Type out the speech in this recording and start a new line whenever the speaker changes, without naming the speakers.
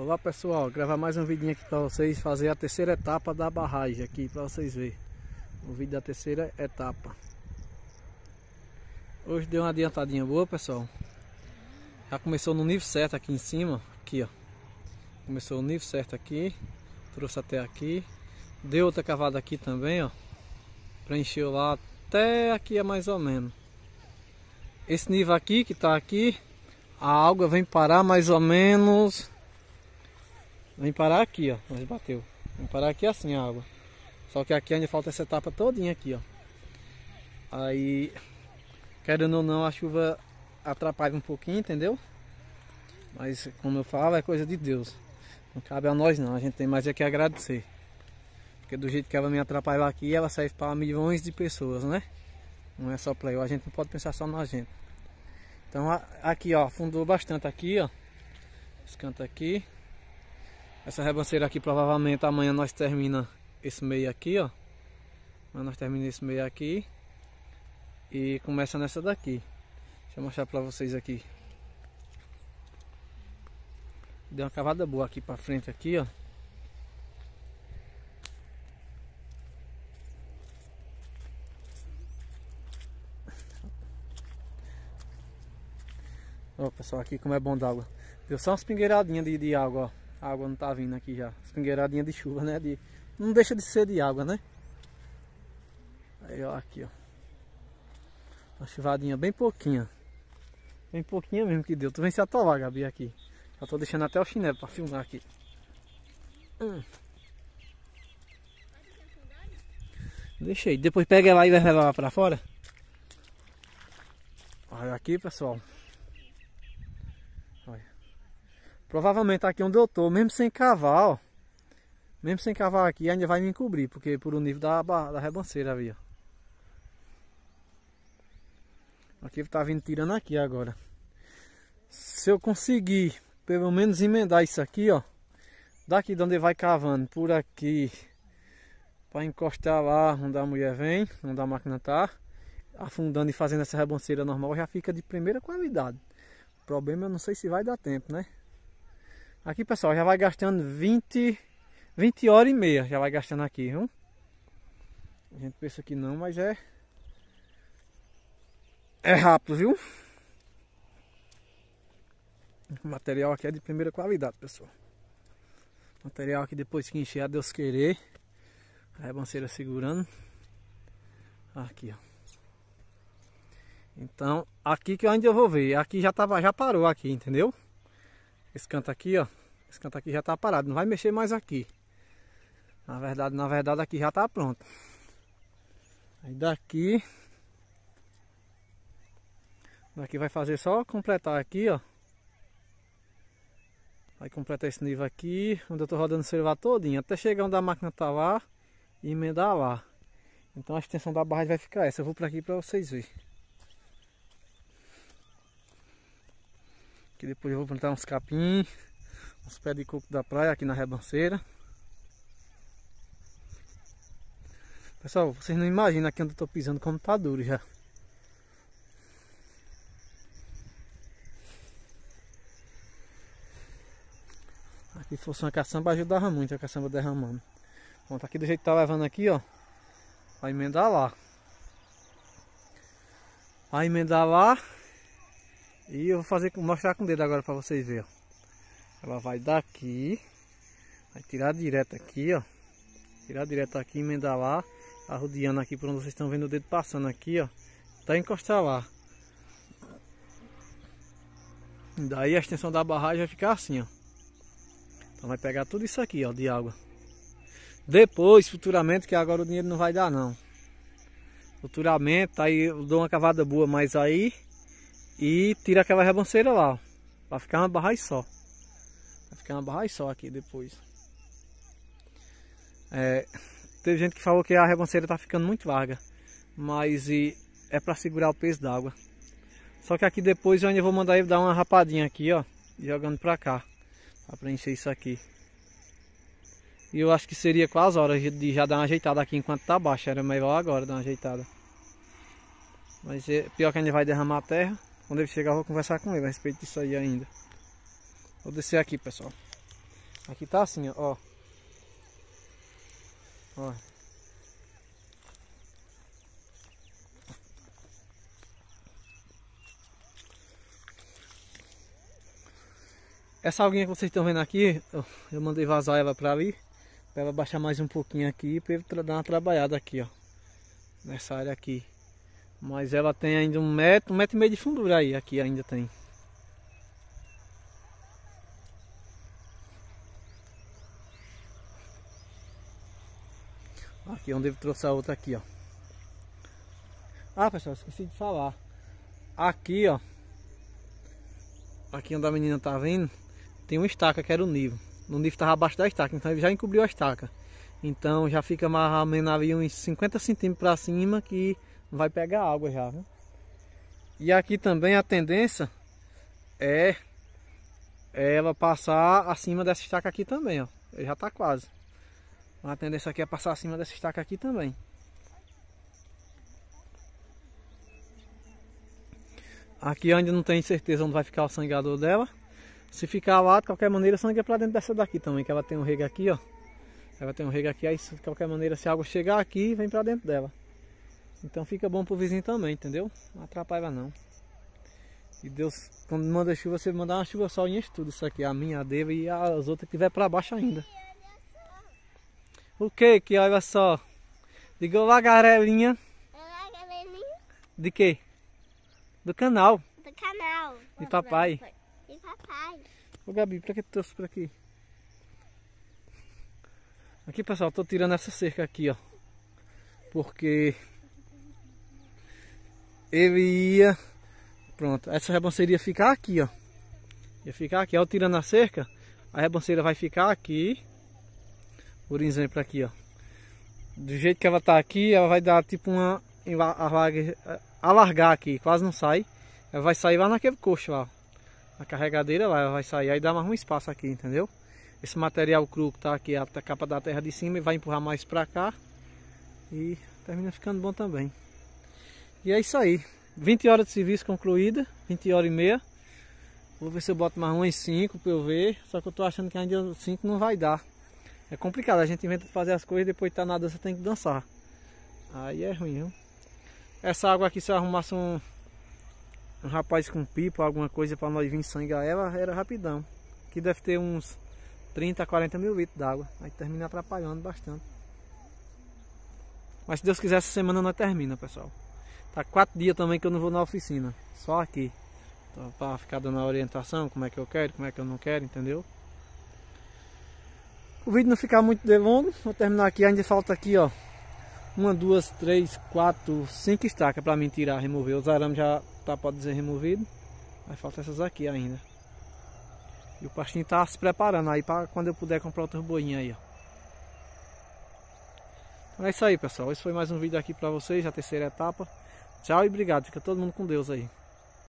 Olá pessoal, gravar mais um vidinho aqui para vocês fazer a terceira etapa da barragem aqui para vocês verem o vídeo da terceira etapa hoje deu uma adiantadinha boa pessoal já começou no nível certo aqui em cima aqui ó começou o nível certo aqui trouxe até aqui deu outra cavada aqui também ó preencheu lá até aqui é mais ou menos esse nível aqui que tá aqui a água vem parar mais ou menos Vem parar aqui, ó, onde bateu. Vem parar aqui assim a água. Só que aqui ainda falta essa etapa todinha aqui, ó. Aí, querendo ou não, a chuva atrapalha um pouquinho, entendeu? Mas, como eu falo, é coisa de Deus. Não cabe a nós não, a gente tem mais é que agradecer. Porque do jeito que ela me atrapalhou aqui, ela serve para milhões de pessoas, né? Não é só para eu, a gente não pode pensar só na gente. Então, aqui, ó, afundou bastante aqui, ó. Esse canto aqui. Essa ribanceira aqui provavelmente amanhã nós termina esse meio aqui, ó. Amanhã nós terminamos esse meio aqui e começa nessa daqui. Deixa eu mostrar pra vocês aqui. Deu uma cavada boa aqui pra frente aqui, ó. Ó pessoal, aqui como é bom d'água. Deu só umas pingueiradinhas de, de água, ó. A água não tá vindo aqui já. Espingueiradinha de chuva, né? De, não deixa de ser de água, né? Aí, ó, aqui, ó. Uma chuvadinha bem pouquinha. Bem pouquinha mesmo que deu. Tu vem se atolar, Gabi, aqui. Já tô deixando até o chinelo pra filmar aqui. Hum. Deixei. Depois pega ela e vai ela lá pra fora. Olha aqui, pessoal. Provavelmente aqui onde eu tô, mesmo sem cavar, ó. Mesmo sem cavar aqui, ainda vai me encobrir, porque por o nível da, da rebanceira ali, ó. Aqui ele tá vindo tirando aqui agora. Se eu conseguir, pelo menos, emendar isso aqui, ó. Daqui de onde vai cavando, por aqui. Pra encostar lá onde a mulher vem, onde a máquina tá. Afundando e fazendo essa rebanceira normal, já fica de primeira qualidade. O problema eu não sei se vai dar tempo, né? Aqui, pessoal, já vai gastando 20, 20 horas e meia, já vai gastando aqui, viu? A gente pensa que não, mas é... É rápido, viu? O material aqui é de primeira qualidade, pessoal. O material aqui depois que encher, a Deus querer. A rebanceira segurando. Aqui, ó. Então, aqui que eu ainda vou ver. Aqui já, tava, já parou aqui, entendeu? Esse canto aqui, ó. Esse canto aqui já está parado, não vai mexer mais aqui. Na verdade, na verdade aqui já está pronto. Aí daqui daqui vai fazer só completar aqui, ó. Vai completar esse nível aqui, onde eu estou rodando o celular todinho, até chegar onde a máquina tá lá e emendar lá. Então a extensão da barra vai ficar essa. Eu vou para aqui para vocês verem. Que depois eu vou plantar uns capim os pés de coco da praia aqui na rebanceira. Pessoal, vocês não imaginam aqui onde eu estou pisando como tá duro já. Aqui fosse uma caçamba ajudava muito a caçamba derramando. Pronto, tá aqui do jeito que tá levando aqui, ó. Vai emendar lá. Vai emendar lá. E eu vou fazer, mostrar com o dedo agora para vocês verem. Ela vai daqui, vai tirar direto aqui, ó. Tirar direto aqui, emendar lá. Arrodeando tá aqui por onde vocês estão vendo o dedo passando aqui, ó. Até encostar lá. Daí a extensão da barragem vai ficar assim, ó. Então vai pegar tudo isso aqui, ó, de água. Depois, futuramente, que agora o dinheiro não vai dar, não. Futuramente, aí eu dou uma cavada boa mais aí. E tira aquela rebanceira lá, ó. Pra ficar uma barragem só. Vai ficar uma barragem só aqui depois. É, teve gente que falou que a ribanceira está ficando muito larga. Mas e, é para segurar o peso d'água. Só que aqui depois eu ainda vou mandar ele dar uma rapadinha aqui, ó. Jogando para cá. Para preencher isso aqui. E eu acho que seria quase hora de já dar uma ajeitada aqui enquanto tá baixa. Era melhor agora dar uma ajeitada. Mas é pior que ainda vai derramar a terra. Quando ele chegar eu vou conversar com ele a respeito disso aí ainda. Vou descer aqui, pessoal. Aqui tá assim, ó. Ó. Essa alguinha que vocês estão vendo aqui, eu mandei vazar ela pra ali. Pra ela baixar mais um pouquinho aqui, pra ele dar uma trabalhada aqui, ó. Nessa área aqui. Mas ela tem ainda um metro, um metro e meio de fundura aí, aqui ainda tem. Aqui onde eu trouxe a outra aqui, ó. Ah, pessoal, esqueci de falar. Aqui, ó. Aqui onde a menina tá vendo, tem uma estaca que era o nível. No nível tava abaixo da estaca, então ele já encobriu a estaca. Então já fica mais ou menos ali uns 50 centímetros para cima que vai pegar água já, viu? E aqui também a tendência é ela passar acima dessa estaca aqui também, ó. Já tá quase. A tendência aqui é passar acima dessa estaca aqui também. Aqui ainda não tenho certeza onde vai ficar o sangrador dela. Se ficar lá, de qualquer maneira, sangue é pra dentro dessa daqui também, que ela tem um rego aqui, ó. Ela tem um rego aqui, aí de qualquer maneira, se a água chegar aqui, vem pra dentro dela. Então fica bom pro vizinho também, entendeu? Não atrapalha não. E Deus, quando manda chuva, você manda uma chuva só em estudo isso aqui. A minha, a dele e as outras que tiver pra baixo ainda. O que que, olha só? ligou a garelinha? De quê? Do canal. Do canal. De papai. De papai. Ô Gabi, pra que tu trouxe para aqui? Aqui pessoal, tô tirando essa cerca aqui, ó. Porque ele ia. Pronto, essa rebanceira ia ficar aqui, ó. Ia ficar aqui, ó, tirando a cerca. A rebanceira vai ficar aqui por para aqui, ó. Do jeito que ela tá aqui, ela vai dar tipo uma... Eh, alargar aqui, quase não sai. Ela vai sair lá naquele coxo lá, a carregadeira lá, ela vai sair, aí dá mais um espaço aqui, entendeu? Esse material cru que tá aqui, a capa da terra de cima, vai empurrar mais pra cá e termina ficando bom também. E é isso aí, 20 horas de serviço concluída, 20 horas e meia. Vou ver se eu boto mais um em 5 pra eu ver, só que eu tô achando que ainda 5 não vai dar. É complicado, a gente inventa de fazer as coisas depois tá na dança tem que dançar. Aí é ruim, viu? Essa água aqui se eu arrumasse um, um rapaz com pipa, alguma coisa para nós vir sangar ela, era rapidão. Que deve ter uns 30, 40 mil litros d'água. Aí termina atrapalhando bastante. Mas se Deus quiser, essa semana nós termina, pessoal. Tá quatro dias também que eu não vou na oficina. Só aqui. Então, para ficar dando a orientação, como é que eu quero, como é que eu não quero, entendeu? O vídeo não ficar muito de longo, vou terminar aqui, ainda falta aqui, ó, uma, duas, três, quatro, cinco estacas para mim tirar, remover. Os arames já tá, pode dizer, removido, mas falta essas aqui ainda. E o pastinho tá se preparando aí para quando eu puder comprar outro boinha aí, ó. Então é isso aí, pessoal. Esse foi mais um vídeo aqui para vocês, a terceira etapa. Tchau e obrigado. Fica todo mundo com Deus aí.